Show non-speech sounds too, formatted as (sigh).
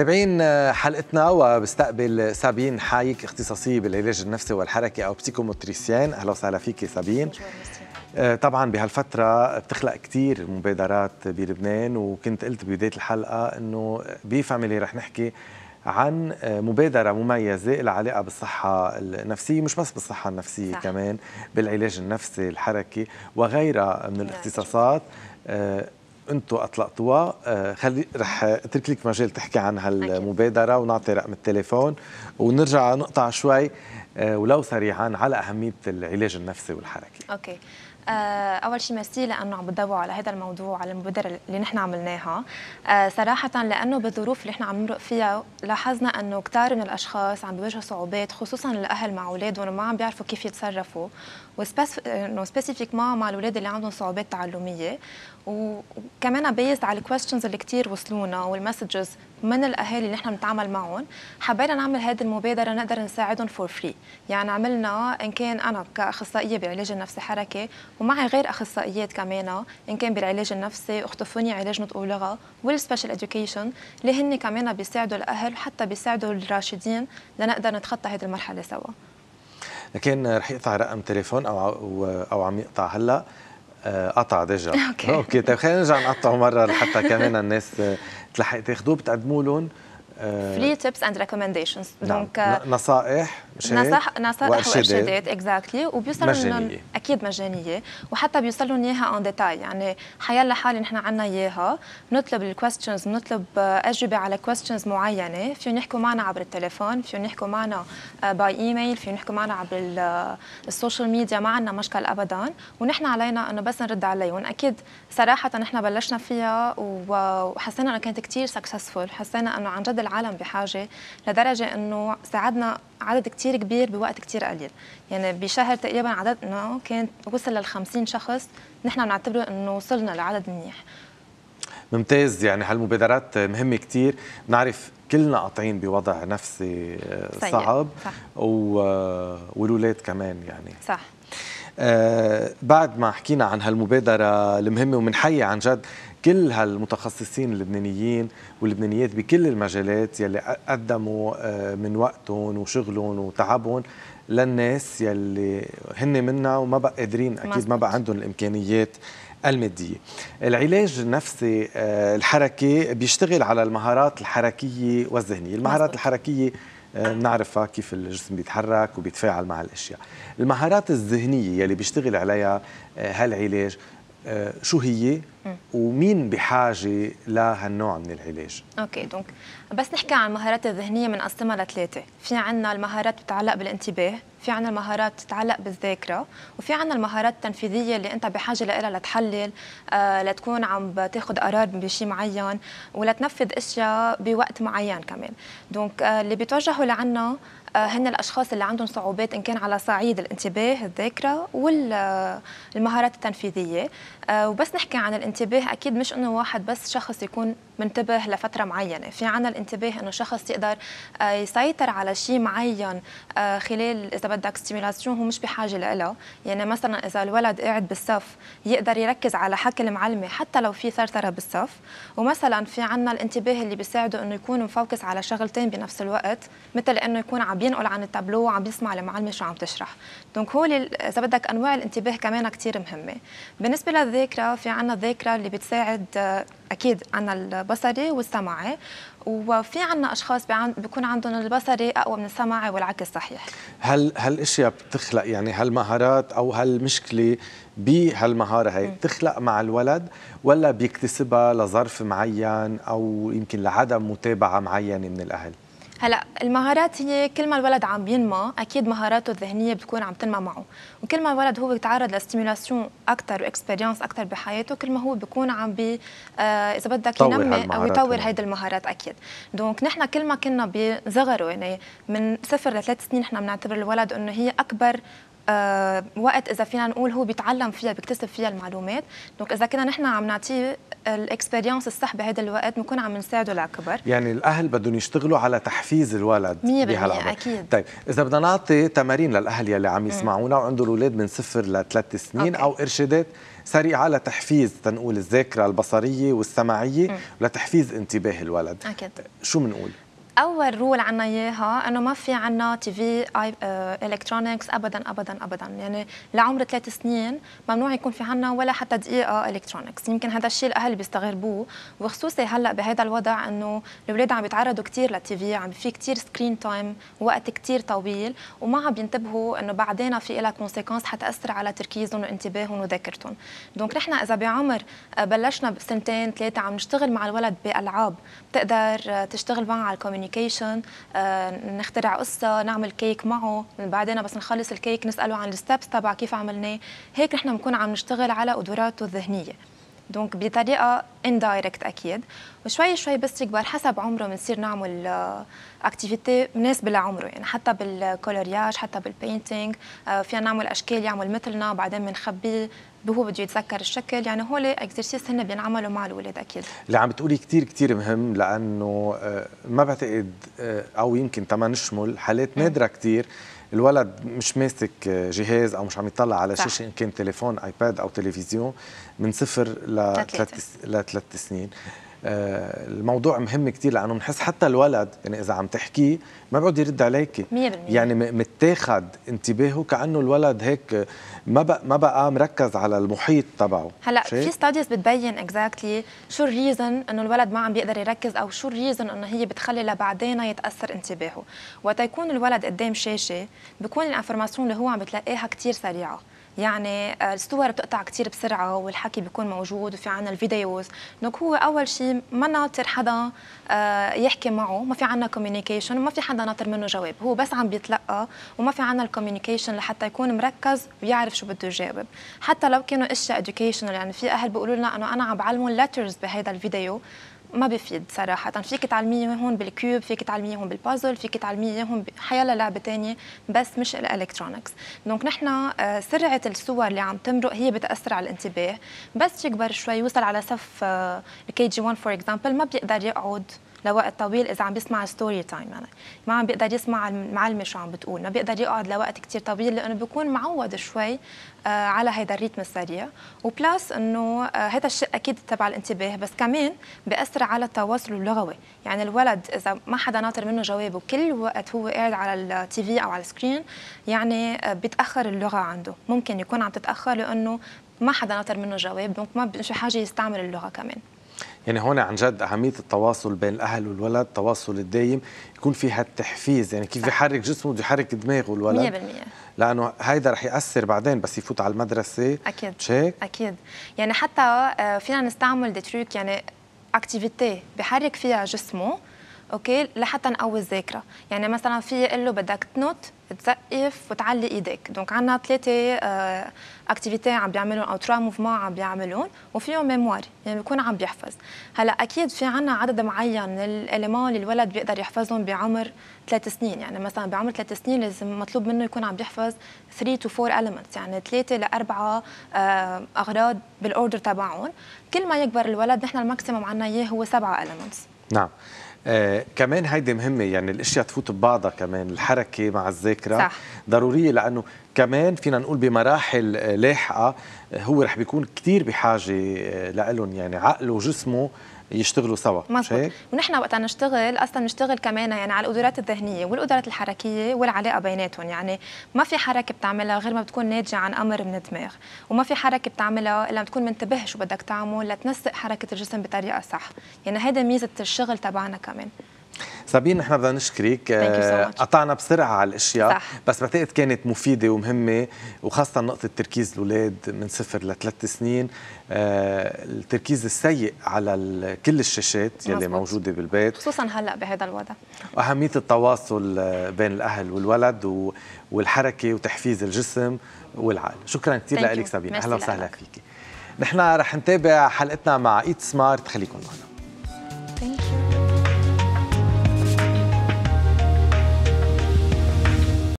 متابعين حلقتنا وبستقبل سابين حايك اختصاصية بالعلاج النفسي والحركي أو بسيكوموتريسيان أهلا وسهلا فيكي سابين آه، طبعا بهالفترة بتخلق كثير مبادرات بلبنان وكنت قلت ببداية الحلقة أنه بفاميلي رح نحكي عن آه، مبادرة مميزة لها علاقة بالصحة النفسية مش بس بالصحة النفسية صح. كمان بالعلاج النفسي الحركي وغيرها من الاختصاصات آه، انتم اطلقتوها آه، خلي رح اترك لك مجال تحكي عن هالمبادره ونعطي رقم التليفون ونرجع نقطع شوي آه، ولو سريعا على اهميه العلاج النفسي والحركي اوكي آه، اول شيء ميرسي لانه عم بتضوا على هذا الموضوع على المبادره اللي نحن عملناها آه، صراحه لانه بالظروف اللي نحن عم نمرق فيها لاحظنا انه كثار من الاشخاص عم بيواجهوا صعوبات خصوصا الاهل مع اولادهم وما عم بيعرفوا كيف يتصرفوا وسبيسيفيكمون مع الاولاد اللي عندهم صعوبات تعلميه وكمان بيزد على الكويستشنز اللي كثير وصلونا والمسجز من الاهالي اللي نحن بنتعامل معهم حبينا نعمل هذه المبادره نقدر نساعدهم فور فري يعني عملنا ان كان انا كاخصائيه بعلاج النفسي حركه ومعي غير اخصائيات كمان ان كان بالعلاج النفسي اختفوني علاج نطق ولغه والسبيشال اديوكيشن اللي هن كمان بيساعدوا الاهل وحتى بيساعدوا الراشدين لنقدر نتخطى هذه المرحله سوا لكن رح يقطع رقم تليفون او او عم يقطع هلا آه، قطع دجا (laughs) اوكي اوكي طيب خلينا نرجع نقطعه مره لحتى كمان الناس تلحق تاخدوه بتقدموه لهم فري تيبس اند ريكومنديشنز دونك نصائح نصائح نصائح وارشادات اكزاكتلي وبيوصلوا مجانية. اكيد مجانيه وحتى بيوصلوا اياها اون ديتاي يعني حيلا حالي نحن عندنا اياها نطلب الكويستشنز نطلب اجوبه على كويستشنز معينه فيهم يحكوا معنا عبر التليفون فيهم يحكوا معنا باي آه، ايميل فيهم يحكوا معنا عبر السوشيال ميديا آه، ما عندنا مشكل ابدا ونحن علينا انه بس نرد عليهم اكيد صراحه نحن بلشنا فيها وحسينا انه كانت كثير سكسسفول حسينا انه عن جد العالم بحاجه لدرجه انه ساعدنا عدد كتير كبير بوقت كتير قليل يعني بشهر تقريبا عددنا كان وصل لل 50 شخص نحن بنعتبره انه وصلنا لعدد منيح ممتاز يعني هالمبادرات مهمه كثير بنعرف كلنا قاطعين بوضع نفسي آه، صعب صح. آه، والولاد كمان يعني صح آه بعد ما حكينا عن هالمبادره المهمه ومنحيي عن جد كل هالمتخصصين اللبنانيين واللبنانيات بكل المجالات يلي قدموا آه، من وقتهم وشغلهم وتعبهم للناس يلي هن منا وما بقى قادرين اكيد ما بقى عندهم الامكانيات الماديه. العلاج النفسي آه، الحركي بيشتغل على المهارات الحركيه والذهنيه، المهارات الحركيه آه، بنعرفها كيف الجسم بيتحرك وبيتفاعل مع الاشياء. المهارات الذهنيه يلي بيشتغل عليها هالعلاج شو هي ومين بحاجه لهالنوع من العلاج اوكي دونك بس نحكي عن المهارات الذهنيه بنقسمها لثلاثه في عندنا المهارات بتتعلق بالانتباه في عندنا المهارات بتتعلق بالذاكره وفي عندنا المهارات التنفيذيه اللي انت بحاجه لها لتحلل آه، لتكون عم تاخذ قرار بشيء معين ولتنفذ اشياء بوقت معين كمان دونك آه، اللي بيتوجهوا لعنا آه، هن الاشخاص اللي عندهم صعوبات ان كان على صعيد الانتباه الذاكره والمهارات التنفيذيه وبس نحكي عن الانتباه اكيد مش انه واحد بس شخص يكون منتبه لفتره معينه في عنا الانتباه انه شخص يقدر آه، يسيطر على شيء معين آه، خلال اذا بدك ستيمولاسيون هو مش بحاجه لها يعني مثلا اذا الولد قاعد بالصف يقدر يركز على حكي المعلمه حتى لو في ثرثره بالصف ومثلا في عنا الانتباه اللي بيساعده انه يكون مفوكس على شغلتين بنفس الوقت مثل انه يكون عم ينقل عن التابلو وعم يسمع المعلمه شو عم تشرح دونك هو اذا بدك انواع الانتباه كمان كثير مهمه بالنسبه للذاكره في عنا الذاكره اللي بتساعد آه، اكيد عنا البصري والسمعي وفي عنا اشخاص بيكون عندهم البصري اقوى من السمعي والعكس صحيح هل هالاشياء بتخلق يعني هالمهارات او هالمشكله بهالمهاره هي بتخلق مع الولد ولا بيكتسبها لظرف معين او يمكن لعدم متابعه معينه من الاهل هلا المهارات هي كل ما الولد عم بينمى اكيد مهاراته الذهنيه بتكون عم تنمى معه وكل ما الولد هو بيتعرض لستيمولاسيون اكثر واكسبيرينس اكثر بحياته كل ما هو بيكون عم بي آه اذا بدك ينمي او يطور هيدي المهارات اكيد دونك نحن كل ما كنا بصغره يعني من صفر لثلاث سنين نحن بنعتبر الولد انه هي اكبر آه، وقت اذا فينا نقول هو بيتعلم فيها بيكتسب فيها المعلومات دونك اذا كنا نحن عم نعطيه الاكسبيرينس الصح بهذا الوقت بنكون عم نساعده لاكبر يعني الاهل بدهم يشتغلوا على تحفيز الولد 100% اكيد طيب اذا بدنا نعطي تمارين للاهل يلي عم يسمعونا وعندهم اولاد من صفر لثلاث سنين أوكي. او ارشادات سريعه لتحفيز تنقول الذاكره البصريه والسمعيه م. ولتحفيز انتباه الولد أكيد. شو بنقول اول رول عنا اياها انه ما في عنا تي في اي الكترونكس آه، ابدا ابدا ابدا يعني لعمر ثلاث سنين ممنوع يكون في عنا ولا حتى دقيقه الكترونكس يمكن هذا الشيء الاهل بيستغربوه وخصوصي هلا بهذا الوضع انه الاولاد عم بيتعرضوا كثير للتي في عم في كثير سكرين تايم وقت كثير طويل وما عم بينتبهوا انه بعدين في لها كونسيكونس حتاثر على تركيزهم وانتباههم وذاكرتهم دونك نحن اذا بعمر آه، بلشنا بسنتين ثلاثه عم نشتغل مع الولد بالعاب بتقدر آه، تشتغل معه على الكوميونيكيشن كوميونيكيشن آه، نخترع قصه نعمل كيك معه بعدين بس نخلص الكيك نساله عن الستبس تبع كيف عملناه هيك نحن بنكون عم نشتغل على قدراته الذهنيه دونك بطريقه اندايركت اكيد وشوي شوي بس يكبر حسب عمره بنصير نعمل اكتيفيتي آه، مناسبه لعمره يعني حتى بالكولورياج حتى بالبينتينج آه، فينا نعمل اشكال يعمل مثلنا بعدين بنخبيه هو بده يتذكر الشكل يعني هول اكزرسيس هن بينعملوا مع الاولاد اكيد اللي عم بتقولي كثير كثير مهم لانه آه، ما بعتقد او يمكن تما نشمل حالات إيه. نادره كثير الولد مش ماسك جهاز او مش عم يطلع على صح. شاشه ان كان تليفون ايباد او تلفزيون من صفر لثلاث لثلاث سنين آه، الموضوع مهم كثير لانه بنحس حتى الولد يعني اذا عم تحكيه ما بيقعد يرد عليك 100% يعني متاخد انتباهه كانه الولد هيك ما بقى ما بقى مركز على المحيط تبعه هلا في ستاديز بتبين اكزاكتلي شو الريزن انه الولد ما عم بيقدر يركز او شو الريزن انه هي بتخلي لبعدين يتاثر انتباهه وقت يكون الولد قدام شاشه بكون الانفورماسيون اللي هو عم بتلاقيها كثير سريعه يعني آه، الصور بتقطع كثير بسرعه والحكي بيكون موجود وفي عنا الفيديوز دونك هو اول شيء ما ناطر حدا آه، يحكي معه ما في عنا كوميونيكيشن وما في حدا ناطر منه جواب هو بس عم بيتلقى وما في عنا الكوميونيكيشن لحتى يكون مركز ويعرف شو بده يجاوب حتى لو كانوا اشياء educational يعني في اهل بيقولوا لنا انه انا عم بعلمهم letters بهذا الفيديو ما بفيد صراحة فيك تعلميهم بالكيوب فيك تعلميهم بالبازل فيك تعلميهم حيالة لعبة تانية بس مش الالكترونكس دونك نحنا آه، سرعة الصور اللي عم تمرق هي بتأثر على الانتباه بس يكبر شوي يوصل على صف آه، الكي جي 1 فور اكزامبل ما بيقدر يقعد لوقت طويل اذا عم بيسمع ستوري تايم يعني ما عم بيقدر يسمع المعلمه شو عم بتقول ما بيقدر يقعد لوقت كثير طويل لانه بيكون معود شوي آه، على هيدا الريتم السريع وبلاس انه هذا آه، الشيء اكيد تبع الانتباه بس كمان بياثر على التواصل اللغوي يعني الولد اذا ما حدا ناطر منه جواب وكل وقت هو قاعد على التي في او على السكرين يعني آه، بتاخر اللغه عنده ممكن يكون عم تتاخر لانه ما حدا ناطر منه جواب ما في حاجه يستعمل اللغه كمان يعني هون عن جد اهميه التواصل بين الاهل والولد التواصل الدايم يكون فيها التحفيز يعني كيف يحرك جسمه بده يحرك دماغه الولد 100% لانه هيدا رح ياثر بعدين بس يفوت على المدرسه اكيد شيك اكيد يعني حتى آه، فينا نستعمل دي تريك يعني اكتيفيتي بحرك فيها جسمه اوكي لحتى نقوي الذاكره يعني مثلا في يقول له بدك تنط تزقف وتعلي ايديك دونك عندنا ثلاثه اكتيفيتي عم بيعملون او ترا موفمون عم بيعملون وفيهم ميموار يعني بيكون عم بيحفظ هلا اكيد في عندنا عدد معين من اللي الولد بيقدر يحفظهم بعمر ثلاث سنين يعني مثلا بعمر ثلاث سنين لازم مطلوب منه يكون عم بيحفظ 3 تو 4 elements يعني ثلاثه لاربعه آه، اغراض بالاوردر تبعهم كل ما يكبر الولد نحن الماكسيموم عندنا اياه هو سبعه elements نعم آه كمان هيدي مهمه يعني الاشياء تفوت ببعضها كمان الحركه مع الذاكره صح. ضروريه لانه كمان فينا نقول بمراحل آه، لاحقه آه، هو رح بيكون كثير بحاجه آه، لهم يعني عقله وجسمه يشتغلوا سوا مش هيك؟ ونحن وقت نشتغل اصلا نشتغل كمان يعني على القدرات الذهنيه والقدرات الحركيه والعلاقه بيناتهم يعني ما في حركه بتعملها غير ما بتكون ناتجه عن امر من الدماغ وما في حركه بتعملها الا ما تكون منتبه شو بدك تعمل لتنسق حركه الجسم بطريقه صح يعني هذا ميزه الشغل تبعنا كمان سابين نحن بدنا نشكرك آه، قطعنا بسرعه على الاشياء صح. بس بعتقد كانت مفيده ومهمه وخاصه نقطه تركيز الاولاد من صفر لثلاث سنين آه، التركيز السيء على كل الشاشات يلي مزبوط. موجوده بالبيت خصوصا هلا بهذا الوضع اهميه التواصل آه، بين الاهل والولد والحركه وتحفيز الجسم والعقل شكرا كثير لك سابين اهلا وسهلا فيك نحن رح نتابع حلقتنا مع ايت سمارت خليكم معنا